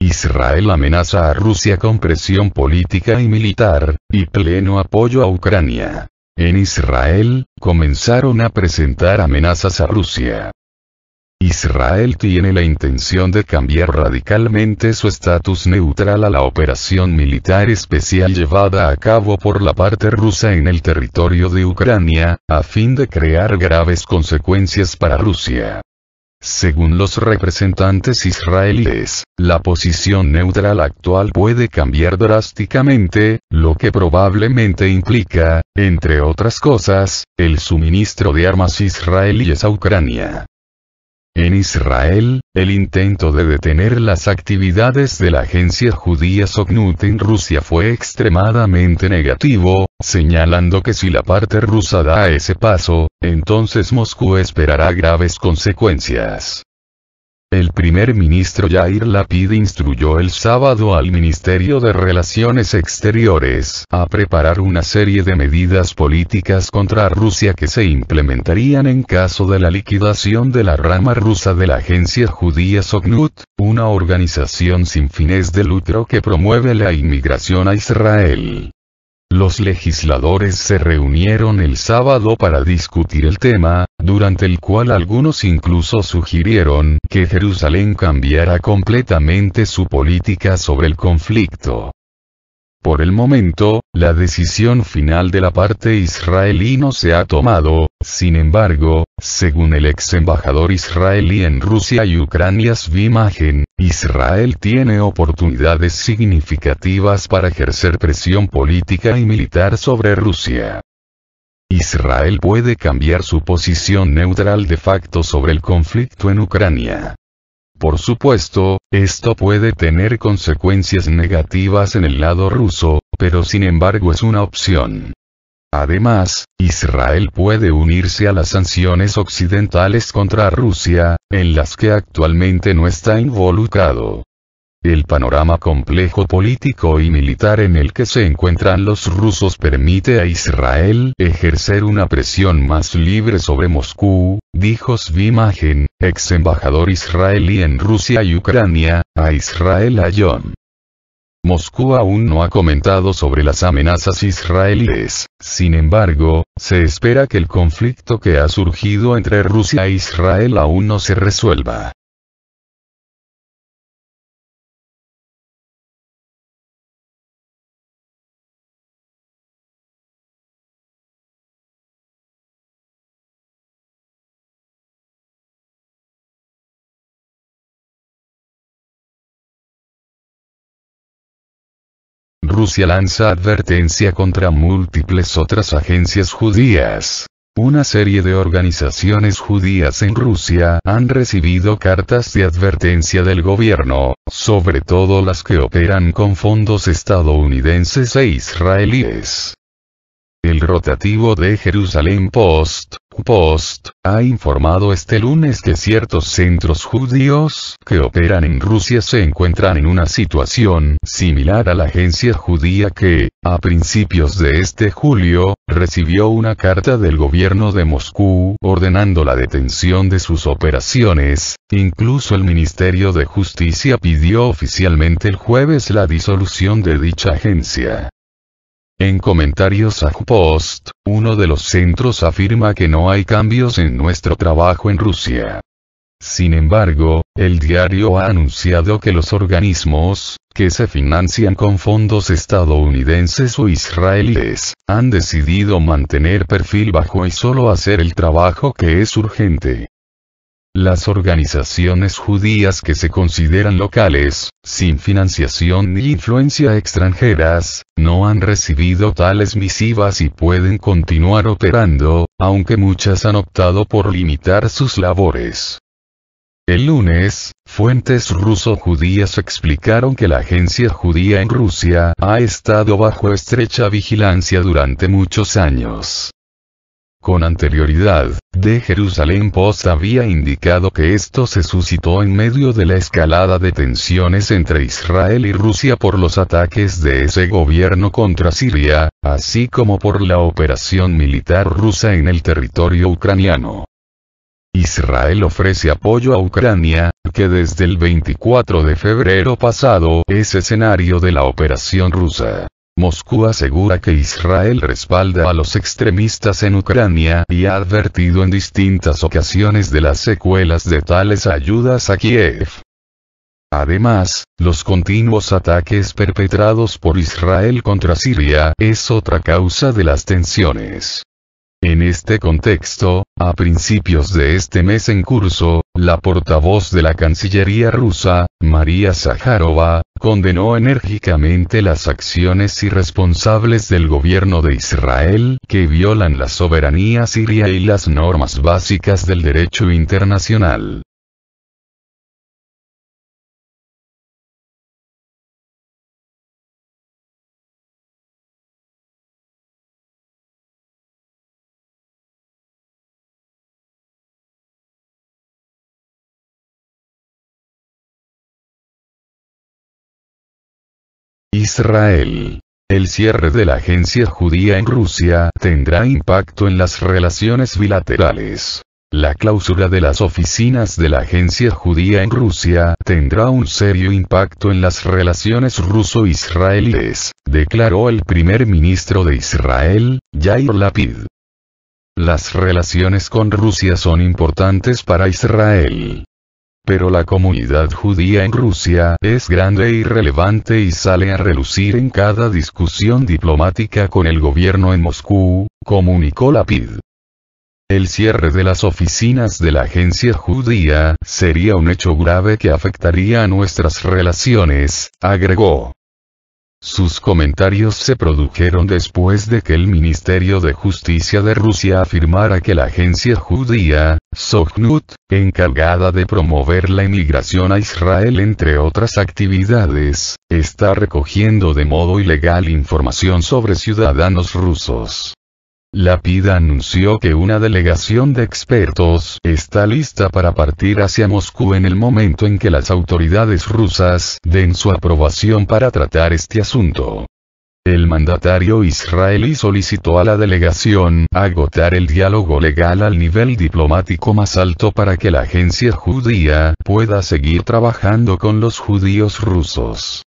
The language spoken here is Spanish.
Israel amenaza a Rusia con presión política y militar, y pleno apoyo a Ucrania. En Israel, comenzaron a presentar amenazas a Rusia. Israel tiene la intención de cambiar radicalmente su estatus neutral a la operación militar especial llevada a cabo por la parte rusa en el territorio de Ucrania, a fin de crear graves consecuencias para Rusia. Según los representantes israelíes, la posición neutral actual puede cambiar drásticamente, lo que probablemente implica, entre otras cosas, el suministro de armas israelíes a Ucrania. En Israel, el intento de detener las actividades de la agencia judía Soknut en Rusia fue extremadamente negativo, señalando que si la parte rusa da ese paso, entonces Moscú esperará graves consecuencias. El primer ministro Yair Lapid instruyó el sábado al Ministerio de Relaciones Exteriores a preparar una serie de medidas políticas contra Rusia que se implementarían en caso de la liquidación de la rama rusa de la agencia judía Sognut, una organización sin fines de lucro que promueve la inmigración a Israel. Los legisladores se reunieron el sábado para discutir el tema, durante el cual algunos incluso sugirieron que Jerusalén cambiara completamente su política sobre el conflicto. Por el momento, la decisión final de la parte israelí no se ha tomado, sin embargo, según el ex embajador israelí en Rusia y Ucrania Svimagen, Israel tiene oportunidades significativas para ejercer presión política y militar sobre Rusia. Israel puede cambiar su posición neutral de facto sobre el conflicto en Ucrania. Por supuesto, esto puede tener consecuencias negativas en el lado ruso, pero sin embargo es una opción. Además, Israel puede unirse a las sanciones occidentales contra Rusia, en las que actualmente no está involucrado. El panorama complejo político y militar en el que se encuentran los rusos permite a Israel ejercer una presión más libre sobre Moscú, dijo Svimagen, ex embajador israelí en Rusia y Ucrania, a Israel Ayon. Moscú aún no ha comentado sobre las amenazas israelíes, sin embargo, se espera que el conflicto que ha surgido entre Rusia e Israel aún no se resuelva. Rusia lanza advertencia contra múltiples otras agencias judías. Una serie de organizaciones judías en Rusia han recibido cartas de advertencia del gobierno, sobre todo las que operan con fondos estadounidenses e israelíes. El rotativo de Jerusalén Post Post, ha informado este lunes que ciertos centros judíos que operan en Rusia se encuentran en una situación similar a la agencia judía que, a principios de este julio, recibió una carta del gobierno de Moscú ordenando la detención de sus operaciones, incluso el Ministerio de Justicia pidió oficialmente el jueves la disolución de dicha agencia. En comentarios a Post, uno de los centros afirma que no hay cambios en nuestro trabajo en Rusia. Sin embargo, el diario ha anunciado que los organismos, que se financian con fondos estadounidenses o israelíes, han decidido mantener perfil bajo y solo hacer el trabajo que es urgente. Las organizaciones judías que se consideran locales, sin financiación ni influencia extranjeras, no han recibido tales misivas y pueden continuar operando, aunque muchas han optado por limitar sus labores. El lunes, fuentes ruso-judías explicaron que la agencia judía en Rusia ha estado bajo estrecha vigilancia durante muchos años con anterioridad, de Jerusalén Post había indicado que esto se suscitó en medio de la escalada de tensiones entre Israel y Rusia por los ataques de ese gobierno contra Siria, así como por la operación militar rusa en el territorio ucraniano. Israel ofrece apoyo a Ucrania, que desde el 24 de febrero pasado es escenario de la operación rusa. Moscú asegura que Israel respalda a los extremistas en Ucrania y ha advertido en distintas ocasiones de las secuelas de tales ayudas a Kiev. Además, los continuos ataques perpetrados por Israel contra Siria es otra causa de las tensiones. En este contexto, a principios de este mes en curso, la portavoz de la Cancillería rusa, María Zaharova, condenó enérgicamente las acciones irresponsables del gobierno de Israel que violan la soberanía siria y las normas básicas del derecho internacional. Israel. El cierre de la agencia judía en Rusia tendrá impacto en las relaciones bilaterales. La clausura de las oficinas de la agencia judía en Rusia tendrá un serio impacto en las relaciones ruso-israelíes, declaró el primer ministro de Israel, Yair Lapid. Las relaciones con Rusia son importantes para Israel pero la comunidad judía en Rusia es grande y e relevante y sale a relucir en cada discusión diplomática con el gobierno en Moscú, comunicó la PID. El cierre de las oficinas de la agencia judía sería un hecho grave que afectaría a nuestras relaciones, agregó. Sus comentarios se produjeron después de que el Ministerio de Justicia de Rusia afirmara que la agencia judía Sohnut, encargada de promover la emigración a Israel entre otras actividades, está recogiendo de modo ilegal información sobre ciudadanos rusos. La PIDA anunció que una delegación de expertos está lista para partir hacia Moscú en el momento en que las autoridades rusas den su aprobación para tratar este asunto. El mandatario israelí solicitó a la delegación agotar el diálogo legal al nivel diplomático más alto para que la agencia judía pueda seguir trabajando con los judíos rusos.